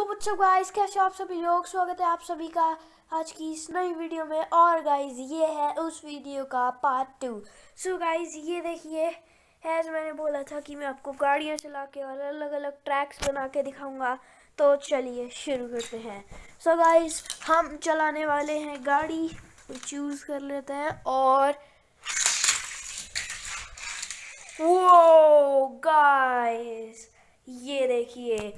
तो बच्चों गाइस कैसे आप सभी लोग स्वागत है आप सभी का आज की इस नई वीडियो में और गाइस ये है उस वीडियो का पार्ट टू सो गाइस ये देखिए जो मैंने बोला था कि मैं आपको गाड़ियाँ चला के और अलग अलग ट्रैक्स बना के दिखाऊंगा तो चलिए शुरू करते हैं सो so गाइस हम चलाने वाले हैं गाड़ी चूज़ तो कर लेते हैं और वो गाइस ये देखिए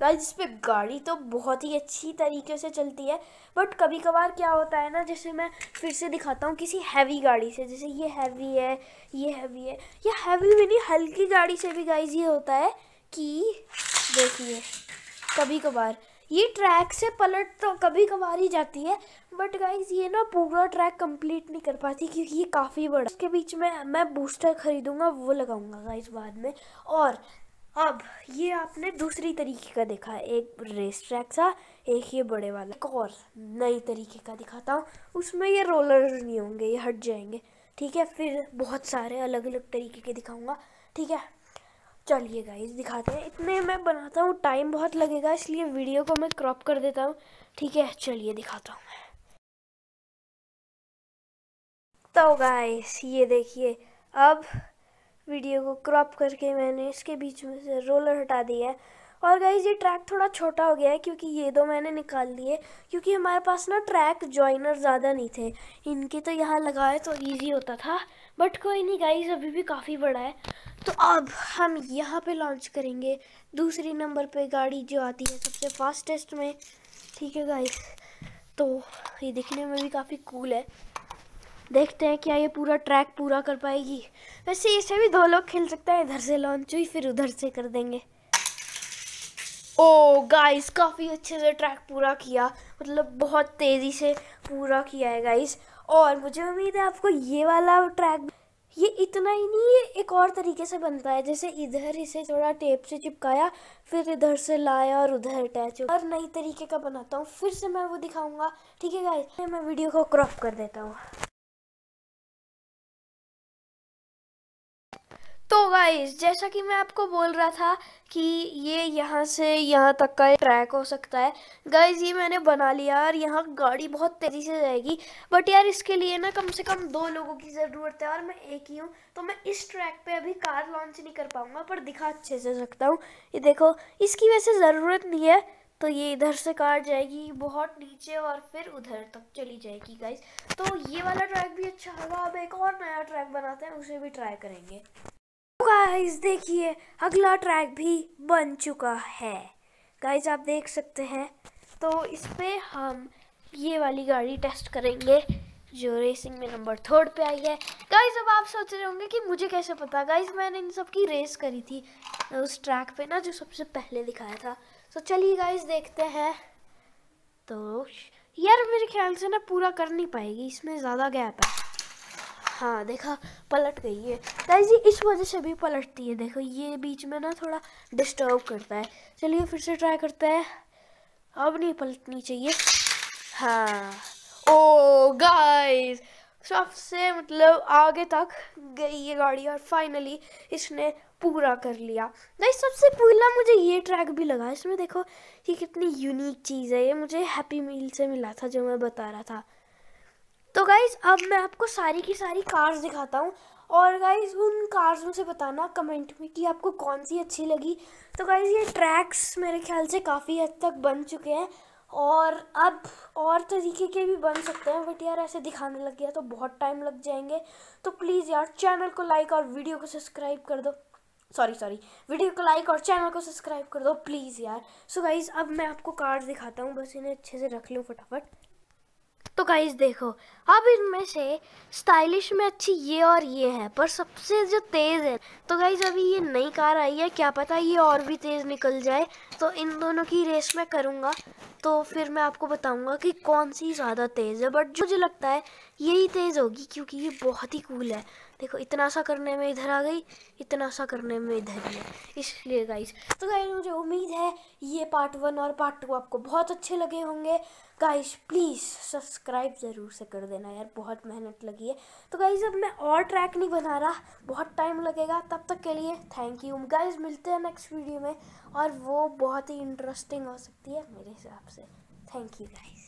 गाइस इस पर गाड़ी तो बहुत ही अच्छी तरीके से चलती है बट कभी कभार क्या होता है ना जैसे मैं फिर से दिखाता हूँ किसी हैवी गाड़ी से जैसे ये हैवी है ये हैवी है या हैवी भी नहीं हल्की गाड़ी से भी गाइस ये होता है कि देखिए कभी कभार ये ट्रैक से पलट तो कभी कभार ही जाती है बट गाइज ये ना पूरा ट्रैक कंप्लीट नहीं कर पाती क्योंकि ये काफ़ी बड़ा उसके बीच में मैं बूस्टर खरीदूंगा वो लगाऊंगा गाइज बाद में और अब ये आपने दूसरी तरीके का देखा एक रेस ट्रैक सा एक ये बड़े वाला एक और नई तरीके का दिखाता हूँ उसमें ये रोलर नहीं होंगे ये हट जाएंगे ठीक है फिर बहुत सारे अलग अलग तरीके के दिखाऊंगा ठीक है चलिए गाइस दिखाते हैं इतने मैं बनाता हूँ टाइम बहुत लगेगा इसलिए वीडियो को मैं क्रॉप कर देता हूँ ठीक है चलिए दिखाता हूँ मैं तो गाइस ये देखिए अब वीडियो को क्रॉप करके मैंने इसके बीच में से रोलर हटा दिया है और गाइज ये ट्रैक थोड़ा छोटा हो गया है क्योंकि ये दो मैंने निकाल लिए क्योंकि हमारे पास ना ट्रैक जॉइनर ज़्यादा नहीं थे इनके तो यहाँ लगाए तो ईजी होता था बट कोई नहीं गाइज अभी भी काफ़ी बड़ा है तो अब हम यहाँ पे लॉन्च करेंगे दूसरी नंबर पे गाड़ी जो आती है सबसे फास्टेस्ट में ठीक है गाइस तो ये दिखने में भी काफ़ी कूल है देखते हैं क्या ये पूरा ट्रैक पूरा कर पाएगी वैसे इसे भी दो लोग खेल सकते हैं इधर से लॉन्च हुई फिर उधर से कर देंगे ओ गाइस काफ़ी अच्छे से ट्रैक पूरा किया मतलब बहुत तेज़ी से पूरा किया है गाइस और मुझे उम्मीद है आपको ये वाला ट्रैक ये इतना ही नहीं है एक और तरीके से बनता है जैसे इधर इसे थोड़ा टेप से चिपकाया फिर इधर से लाया और उधर अटैच और नई तरीके का बनाता हूँ फिर से मैं वो दिखाऊंगा ठीक है गाइस मैं वीडियो को क्रॉप कर देता हूँ तो गाइस जैसा कि मैं आपको बोल रहा था कि ये यहाँ से यहाँ तक का ट्रैक हो सकता है गाइस ये मैंने बना लिया और यहाँ गाड़ी बहुत तेज़ी से जाएगी बट यार इसके लिए ना कम से कम दो लोगों की ज़रूरत है और मैं एक ही हूँ तो मैं इस ट्रैक पे अभी कार लॉन्च नहीं कर पाऊँगा पर दिखा अच्छे से सकता हूँ ये देखो इसकी वैसे ज़रूरत नहीं है तो ये इधर से कार जाएगी बहुत नीचे और फिर उधर तक चली जाएगी गाइज़ तो ये वाला ट्रैक भी अच्छा होगा अब एक और नया ट्रैक बनाते हैं उसे भी ट्राई करेंगे गाइस देखिए अगला ट्रैक भी बन चुका है गाइस आप देख सकते हैं तो इस पर हम ये वाली गाड़ी टेस्ट करेंगे जो रेसिंग में नंबर थर्ड पे आई है गाइस अब आप सोच रहे होंगे कि मुझे कैसे पता गाइस मैंने इन सब की रेस करी थी उस ट्रैक पे ना जो सबसे पहले दिखाया था तो चलिए गाइस देखते हैं तो यार मेरे ख्याल से ना पूरा कर नहीं पाएगी इसमें ज़्यादा गैप है हाँ देखा पलट गई है गाइस जी इस वजह से भी पलटती है देखो ये बीच में ना थोड़ा डिस्टर्ब करता है चलिए फिर से ट्राई करता है अब नहीं पलटनी चाहिए हाँ ओ गाइस सबसे मतलब आगे तक गई ये गाड़ी और फाइनली इसने पूरा कर लिया नहीं सबसे पहला मुझे ये ट्रैक भी लगा इसमें देखो ये कितनी यूनिक चीज़ है ये मुझे हैप्पी मील से मिला था जो मैं बता रहा था तो गाइज अब मैं आपको सारी की सारी कार्स दिखाता हूँ और गाइज उन कार्स में से बताना कमेंट में कि आपको कौन सी अच्छी लगी तो गाइज ये ट्रैक्स मेरे ख्याल से काफ़ी हद तक बन चुके हैं और अब और तरीके के भी बन सकते हैं बट यार ऐसे दिखाने लग गया तो बहुत टाइम लग जाएंगे तो प्लीज़ यार चैनल को लाइक और वीडियो को सब्सक्राइब कर दो सॉरी सॉरी वीडियो को लाइक और चैनल को सब्सक्राइब कर दो प्लीज़ यार सो so गाइज़ अब मैं आपको कार्ड दिखाता हूँ बस इन्हें अच्छे से रख लूँ फटाफट तो गाइज देखो अब इनमें से स्टाइलिश में अच्छी ये और ये है पर सबसे जो तेज़ है तो गाइज अभी ये नई कार आई है क्या पता ये और भी तेज़ निकल जाए तो इन दोनों की रेस मैं करूँगा तो फिर मैं आपको बताऊँगा कि कौन सी ज़्यादा तेज़ है बट मुझे लगता है यही तेज़ होगी क्योंकि ये बहुत ही कूल है देखो इतना सा करने में इधर आ गई इतना सा करने में इधर ही है इसलिए गाइस तो गाइस मुझे उम्मीद है ये पार्ट वन और पार्ट टू आपको बहुत अच्छे लगे होंगे गाइस प्लीज़ सब्सक्राइब ज़रूर से कर देना यार बहुत मेहनत लगी है तो गाइस अब मैं और ट्रैक नहीं बना रहा बहुत टाइम लगेगा तब तक के लिए थैंक यू गाइज मिलते हैं नेक्स्ट वीडियो में और वो बहुत ही इंटरेस्टिंग हो सकती है मेरे हिसाब से थैंक यू गाइज